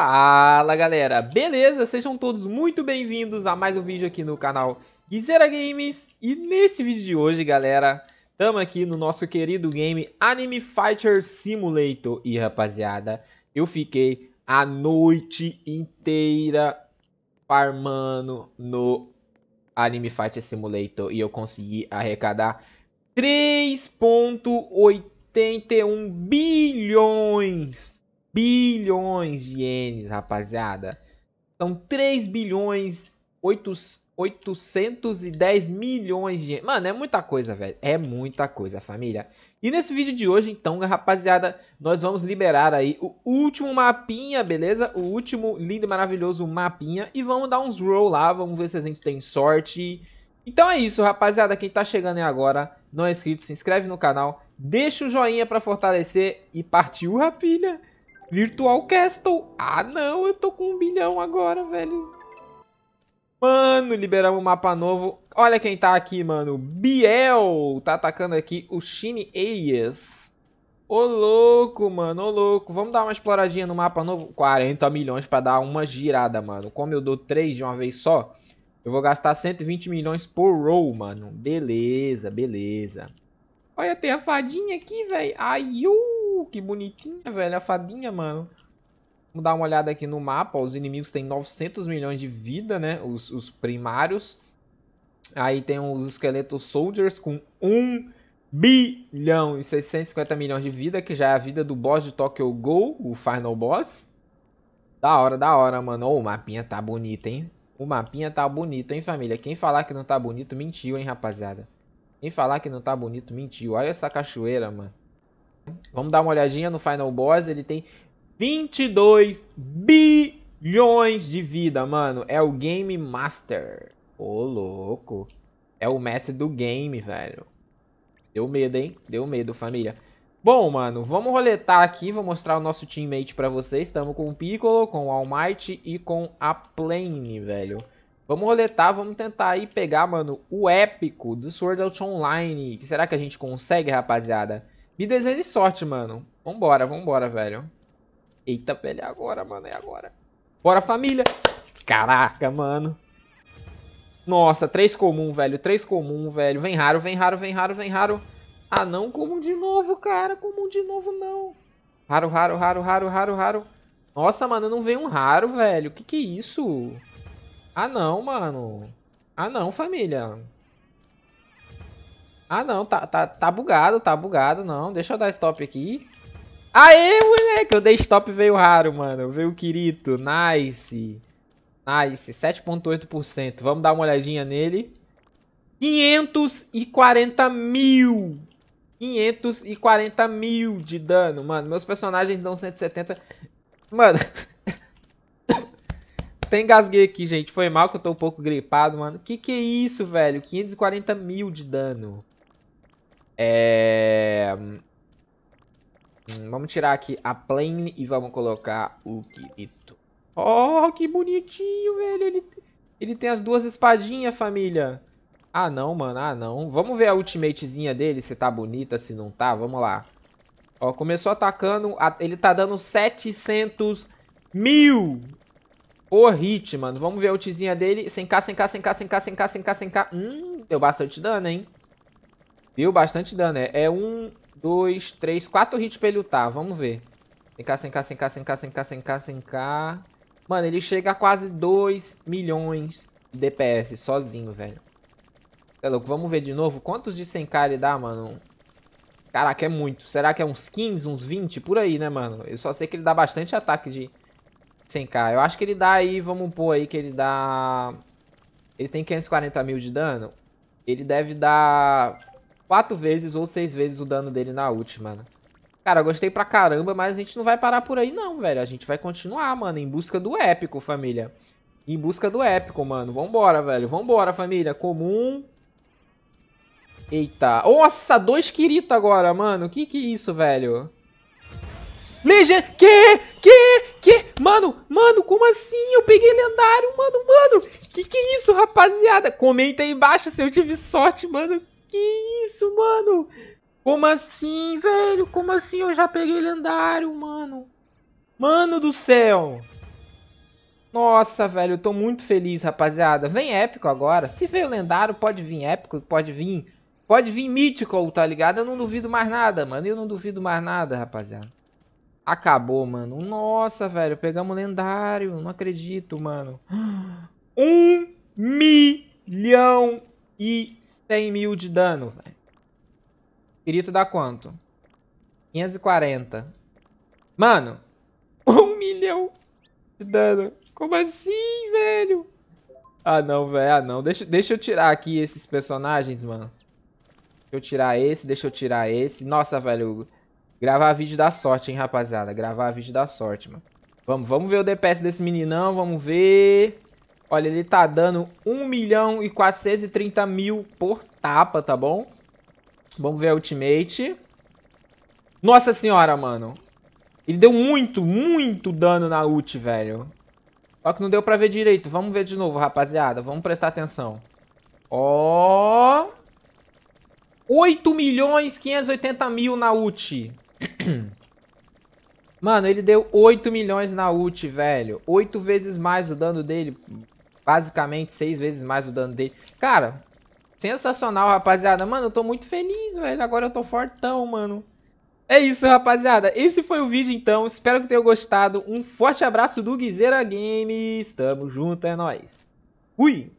Fala galera, beleza? Sejam todos muito bem-vindos a mais um vídeo aqui no canal Guizera Games E nesse vídeo de hoje galera, estamos aqui no nosso querido game Anime Fighter Simulator E rapaziada, eu fiquei a noite inteira farmando no Anime Fighter Simulator E eu consegui arrecadar 3.81 bilhões bilhões de ienes, rapaziada. São 3 bilhões 8, 810 milhões de ienes. Mano, é muita coisa, velho. É muita coisa, família. E nesse vídeo de hoje, então, rapaziada, nós vamos liberar aí o último mapinha, beleza? O último lindo e maravilhoso mapinha. E vamos dar uns roll lá, vamos ver se a gente tem sorte. Então é isso, rapaziada. Quem tá chegando aí agora, não é inscrito, se inscreve no canal. Deixa o joinha pra fortalecer e partiu, rapilha! Virtual Castle. Ah, não, eu tô com um bilhão agora, velho. Mano, liberamos um mapa novo. Olha quem tá aqui, mano. Biel tá atacando aqui o Shine Eias. Ô, louco, mano, ô, louco. Vamos dar uma exploradinha no mapa novo. 40 milhões pra dar uma girada, mano. Como eu dou 3 de uma vez só, eu vou gastar 120 milhões por roll, mano. Beleza, beleza. Olha, tem a fadinha aqui, velho. Ai, uuuh que bonitinha, velho. A fadinha, mano. Vamos dar uma olhada aqui no mapa. Os inimigos têm 900 milhões de vida, né? Os, os primários. Aí tem os esqueletos soldiers com 1 bilhão e 650 milhões de vida, que já é a vida do boss de Tokyo Go, o final boss. Da hora, da hora, mano. Oh, o mapinha tá bonito, hein? O mapinha tá bonito, hein, família? Quem falar que não tá bonito, mentiu, hein, rapaziada? Quem falar que não tá bonito, mentiu. Olha essa cachoeira, mano. Vamos dar uma olhadinha no Final Boss. Ele tem 22 bilhões de vida, mano. É o Game Master. Ô, louco. É o mestre do game, velho. Deu medo, hein? Deu medo, família. Bom, mano, vamos roletar aqui. Vou mostrar o nosso teammate pra vocês. Estamos com o Piccolo, com o Almighty e com a Plane, velho. Vamos roletar, vamos tentar aí pegar, mano, o épico do Sword Art Online. Será que a gente consegue, rapaziada? Me deseje sorte, mano. Vambora, vambora, velho. Eita, velho, é agora, mano, é agora. Bora, família. Caraca, mano. Nossa, três comum, velho. Três comum, velho. Vem raro, vem raro, vem raro, vem raro. Ah, não, comum de novo, cara. Comum de novo, não. Raro, raro, raro, raro, raro, raro. Nossa, mano, não veio um raro, velho. Que que é isso? Ah, não, mano. Ah, não, família. Ah, não, tá, tá, tá bugado, tá bugado, não. Deixa eu dar stop aqui. Aê, moleque, eu dei stop veio raro, mano. Veio o Kirito, nice. Nice, 7.8%. Vamos dar uma olhadinha nele. 540 mil. 540 mil de dano, mano. Meus personagens dão 170. Mano. Tem gasguei aqui, gente. Foi mal que eu tô um pouco gripado, mano. Que que é isso, velho? 540 mil de dano. É... Hum, vamos tirar aqui a plane e vamos colocar o Kirito. Oh, que bonitinho, velho. Ele, ele tem as duas espadinhas, família. Ah, não, mano. Ah, não. Vamos ver a ultimatezinha dele, se tá bonita, se não tá. Vamos lá. Ó, começou atacando. Ele tá dando 700 mil o hit, mano. Vamos ver a ultizinha dele. Sem k, sem k, sem k, sem k, sem k, sem k, sem k. Hum, deu bastante dano, hein? Deu bastante dano, é. É um, dois, três, quatro hits pra ele lutar. Vamos ver. Sem cá, sem cá, sem cá, sem cá, sem cá, sem cá, sem cá. Mano, ele chega a quase 2 milhões de DPS sozinho, velho. É louco, vamos ver de novo. Quantos de 100k ele dá, mano? Caraca, é muito. Será que é uns 15, uns 20? Por aí, né, mano? Eu só sei que ele dá bastante ataque de 100k. Eu acho que ele dá aí, vamos pôr aí que ele dá... Ele tem 540 mil de dano. Ele deve dar quatro vezes ou seis vezes o dano dele na ult, mano. Né? Cara, gostei pra caramba, mas a gente não vai parar por aí não, velho. A gente vai continuar, mano, em busca do épico, família. Em busca do épico, mano. Vambora, velho. Vambora, família. Comum. Eita. Nossa, dois Kirito agora, mano. Que que é isso, velho? Legend... Que? Que? Que? Mano, mano, como assim? Eu peguei lendário, mano, mano. Que que é isso, rapaziada? Comenta aí embaixo se eu tive sorte, mano. Que isso, mano? Como assim, velho? Como assim eu já peguei lendário, mano? Mano do céu! Nossa, velho, eu tô muito feliz, rapaziada. Vem épico agora. Se veio lendário, pode vir épico, pode vir. Pode vir mítico, tá ligado? Eu não duvido mais nada, mano. Eu não duvido mais nada, rapaziada. Acabou, mano. Nossa, velho, pegamos lendário. Não acredito, mano. Um milhão e 100 mil de dano. Pirito dá quanto? 540. Mano, 1 milhão de dano. Como assim, velho? Ah, não, velho. Ah, não. Deixa, deixa eu tirar aqui esses personagens, mano. Deixa eu tirar esse, deixa eu tirar esse. Nossa, velho. Gravar vídeo da sorte, hein, rapaziada. Gravar vídeo da sorte, mano. Vamos, vamos ver o DPS desse meninão. Vamos ver. Olha, ele tá dando 1 milhão e 430 mil por tapa, tá bom? Vamos ver a ultimate. Nossa senhora, mano. Ele deu muito, muito dano na ult, velho. Só que não deu pra ver direito. Vamos ver de novo, rapaziada. Vamos prestar atenção. Ó... Oh... 8 milhões 580 mil na ult. Mano, ele deu 8 milhões na ult, velho. 8 vezes mais o dano dele basicamente seis vezes mais o dano dele. Cara, sensacional, rapaziada. Mano, eu tô muito feliz, velho. Agora eu tô fortão, mano. É isso, rapaziada. Esse foi o vídeo, então. Espero que tenham gostado. Um forte abraço do Guizeira Games. Tamo junto, é nóis. Fui!